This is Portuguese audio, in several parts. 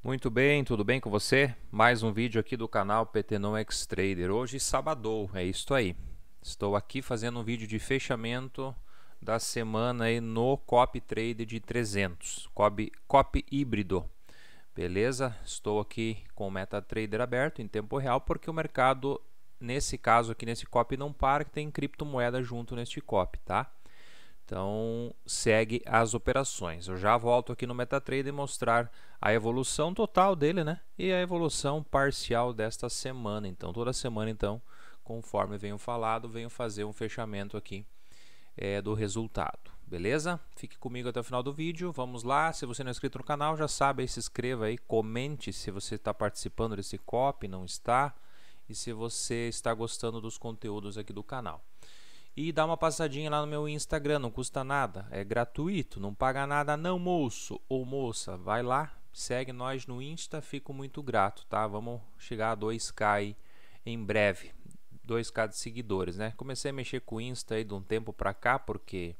Muito bem, tudo bem com você? Mais um vídeo aqui do canal PT Não é X Trader. Hoje sábado, é isso aí. Estou aqui fazendo um vídeo de fechamento da semana aí no Cop Trade de 300, Cop, Cop híbrido. Beleza? Estou aqui com o MetaTrader aberto em tempo real porque o mercado nesse caso aqui nesse Cop não para que tem criptomoeda junto neste Cop, tá? Então, segue as operações. Eu já volto aqui no MetaTrader e mostrar a evolução total dele, né? E a evolução parcial desta semana. Então, toda semana, então, conforme venho falado, venho fazer um fechamento aqui é, do resultado. Beleza? Fique comigo até o final do vídeo. Vamos lá. Se você não é inscrito no canal, já sabe, aí, se inscreva aí, comente se você está participando desse COP, não está, e se você está gostando dos conteúdos aqui do canal e dá uma passadinha lá no meu Instagram, não custa nada, é gratuito, não paga nada não, moço ou moça. Vai lá, segue nós no Insta, fico muito grato, tá? Vamos chegar a 2k aí em breve. 2k de seguidores, né? Comecei a mexer com o Insta aí de um tempo pra cá, porque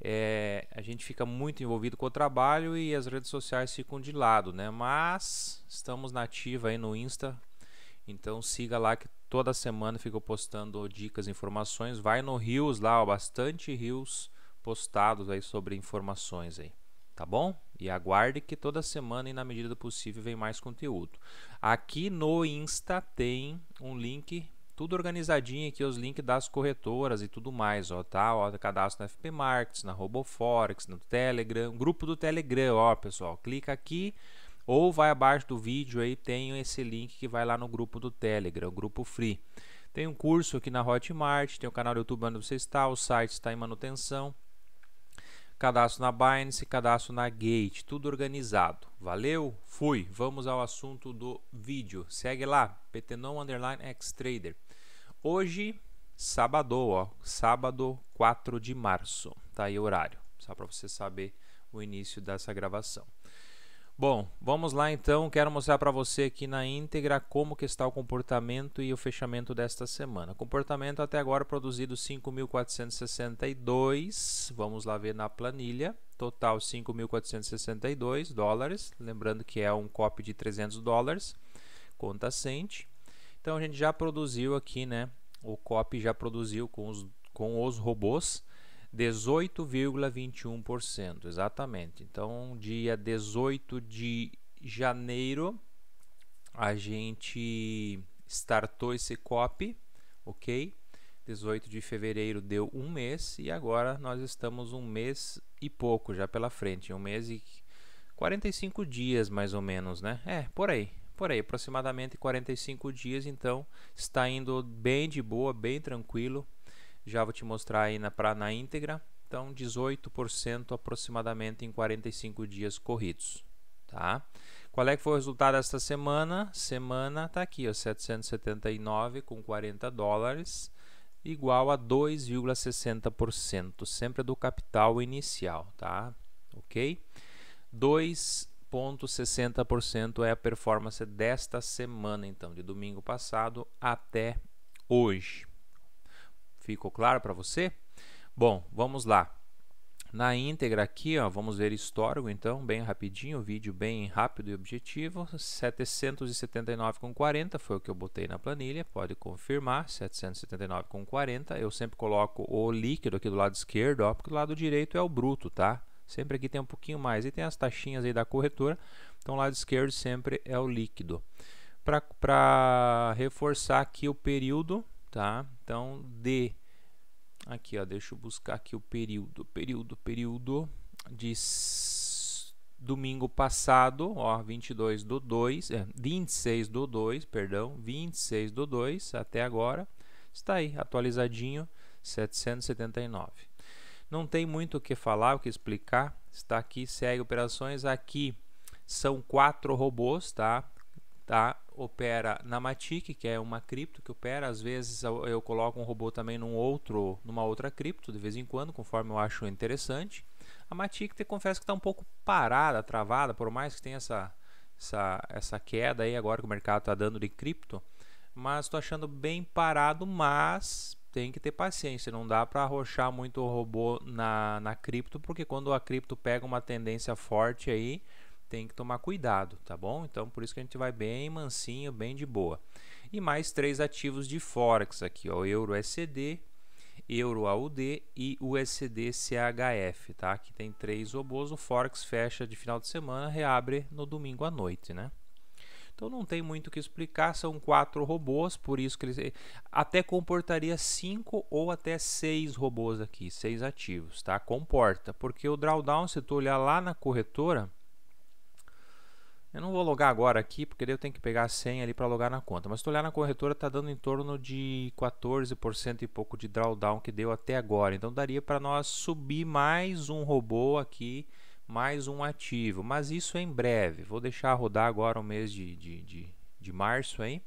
é, a gente fica muito envolvido com o trabalho e as redes sociais ficam de lado, né? Mas estamos nativa aí no Insta, então siga lá que toda semana fico postando dicas, informações. Vai no Rios lá, ó, bastante Rios postados aí sobre informações aí, tá bom? E aguarde que toda semana e na medida do possível vem mais conteúdo. Aqui no Insta tem um link tudo organizadinho aqui os links das corretoras e tudo mais, ó, tá? Ó, cadastro na FP Markets, na RoboForex, no Telegram, grupo do Telegram, ó, pessoal. Clica aqui ou vai abaixo do vídeo aí tem esse link que vai lá no grupo do Telegram, o grupo free. Tem um curso aqui na Hotmart, tem o um canal do YouTube onde você está, o site está em manutenção. Cadastro na Binance, cadastro na Gate, tudo organizado. Valeu? Fui. Vamos ao assunto do vídeo. Segue lá, PTNOM underline Xtrader. Hoje, sábado, ó, sábado 4 de março. Tá aí o horário, só para você saber o início dessa gravação. Bom, vamos lá então. Quero mostrar para você aqui na íntegra como que está o comportamento e o fechamento desta semana. Comportamento até agora produzido 5.462. Vamos lá ver na planilha. Total 5.462 dólares. Lembrando que é um copy de 300 dólares. Conta cente. Então a gente já produziu aqui, né? O copy já produziu com os, com os robôs 18,21%, exatamente. Então, dia 18 de janeiro, a gente startou esse copy, ok? 18 de fevereiro deu um mês e agora nós estamos um mês e pouco já pela frente, um mês e 45 dias mais ou menos, né? É, por aí, por aí, aproximadamente 45 dias, então está indo bem de boa, bem tranquilo, já vou te mostrar aí na, pra, na íntegra. Então, 18% aproximadamente em 45 dias corridos. Tá? Qual é que foi o resultado esta semana? Semana está aqui, ó, 779 com 40 dólares, igual a 2,60%, sempre do capital inicial, tá? Ok? 2,60% é a performance desta semana, então, de domingo passado até hoje. Ficou claro para você? Bom, vamos lá. Na íntegra aqui, ó, vamos ver histórico então, bem rapidinho, vídeo bem rápido e objetivo. 779,40 foi o que eu botei na planilha, pode confirmar, 779,40. Eu sempre coloco o líquido aqui do lado esquerdo, ó, porque o lado direito é o bruto, tá? Sempre aqui tem um pouquinho mais. E tem as taxinhas aí da corretora, então o lado esquerdo sempre é o líquido. Para reforçar aqui o período, tá? Então, de Aqui, ó, deixa eu buscar aqui o período, período, período de domingo passado, ó, 22 do 2, é, 26 do 2, perdão, 26 do 2 até agora, está aí, atualizadinho, 779. Não tem muito o que falar, o que explicar, está aqui, segue operações, aqui são quatro robôs, tá? Tá, opera na Matic, que é uma cripto que opera. Às vezes eu coloco um robô também num outro, numa outra cripto de vez em quando, conforme eu acho interessante. A Matic, te confesso que está um pouco parada, travada, por mais que tenha essa, essa, essa queda aí agora que o mercado está dando de cripto. Mas estou achando bem parado, mas tem que ter paciência, não dá para arrochar muito o robô na, na cripto, porque quando a cripto pega uma tendência forte aí, tem que tomar cuidado, tá bom? Então por isso que a gente vai bem mansinho, bem de boa. E mais três ativos de Forex aqui, ó, Euro SCD, Euro AUD e USD CHF, tá? Aqui tem três robôs, o Forex fecha de final de semana, reabre no domingo à noite, né? Então não tem muito o que explicar, são quatro robôs, por isso que eles eh, até comportaria cinco ou até seis robôs aqui, seis ativos, tá? Comporta, porque o drawdown, se tu olhar lá na corretora, eu não vou logar agora aqui, porque daí eu tenho que pegar a senha ali para logar na conta. Mas se tu olhar na corretora, está dando em torno de 14% e pouco de drawdown que deu até agora. Então daria para nós subir mais um robô aqui, mais um ativo. Mas isso é em breve. Vou deixar rodar agora o mês de, de, de, de março. Hein?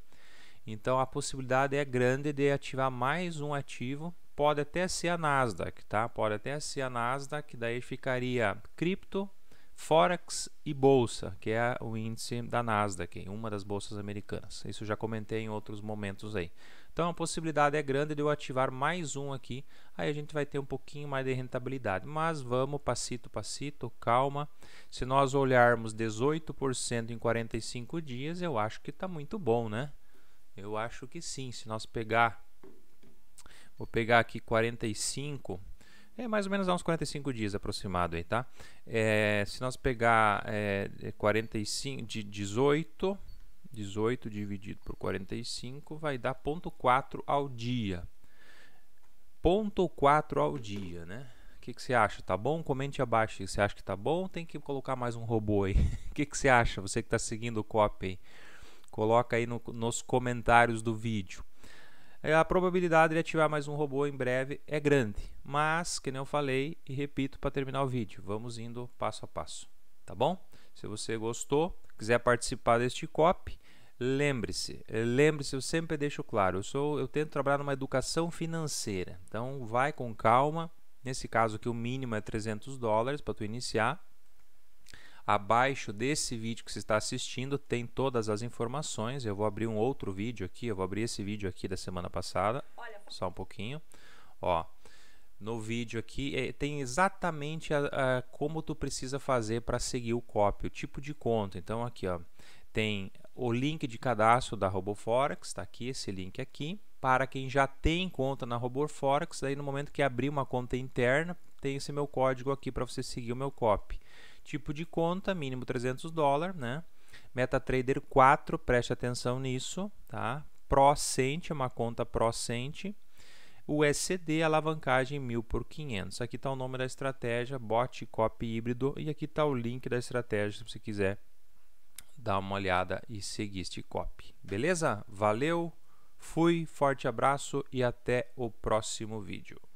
Então a possibilidade é grande de ativar mais um ativo. Pode até ser a Nasdaq, tá? Pode até ser a Nasdaq, daí ficaria cripto, Forex e Bolsa, que é o índice da Nasdaq, uma das bolsas americanas. Isso já comentei em outros momentos aí. Então a possibilidade é grande de eu ativar mais um aqui, aí a gente vai ter um pouquinho mais de rentabilidade. Mas vamos passito, passito, calma. Se nós olharmos 18% em 45 dias, eu acho que está muito bom, né? Eu acho que sim. Se nós pegar, vou pegar aqui 45 é mais ou menos há uns 45 dias aproximado aí, tá? É, se nós pegar é, 45 é de 18, 18 dividido por 45 vai dar 0.4 ao dia. 0.4 ao dia, né? O que, que você acha? Tá bom? Comente abaixo. Você acha que tá bom? Tem que colocar mais um robô aí. O que, que você acha? Você que está seguindo o copy Coloca aí no, nos comentários do vídeo. É, a probabilidade de ativar mais um robô em breve é grande. Mas, que nem eu falei e repito para terminar o vídeo, vamos indo passo a passo, tá bom? Se você gostou, quiser participar deste COP, lembre-se, lembre-se, eu sempre deixo claro, eu, sou, eu tento trabalhar numa educação financeira, então vai com calma, nesse caso aqui o mínimo é 300 dólares para tu iniciar, Abaixo desse vídeo que você está assistindo tem todas as informações. Eu vou abrir um outro vídeo aqui, eu vou abrir esse vídeo aqui da semana passada. Olha. Só um pouquinho. Ó, no vídeo aqui é, tem exatamente a, a, como tu precisa fazer para seguir o copy, o tipo de conta. Então aqui, ó, tem o link de cadastro da RoboForex, está aqui esse link aqui. Para quem já tem conta na RoboForex, aí no momento que abrir uma conta interna, tem esse meu código aqui para você seguir o meu copy. Tipo de conta, mínimo 300 dólares, né? MetaTrader 4, preste atenção nisso, tá? Procent, é uma conta Procent. USD, alavancagem 1000 por 500. Aqui está o nome da estratégia, bot, copy híbrido. E aqui está o link da estratégia, se você quiser dar uma olhada e seguir este copy. Beleza? Valeu, fui, forte abraço e até o próximo vídeo.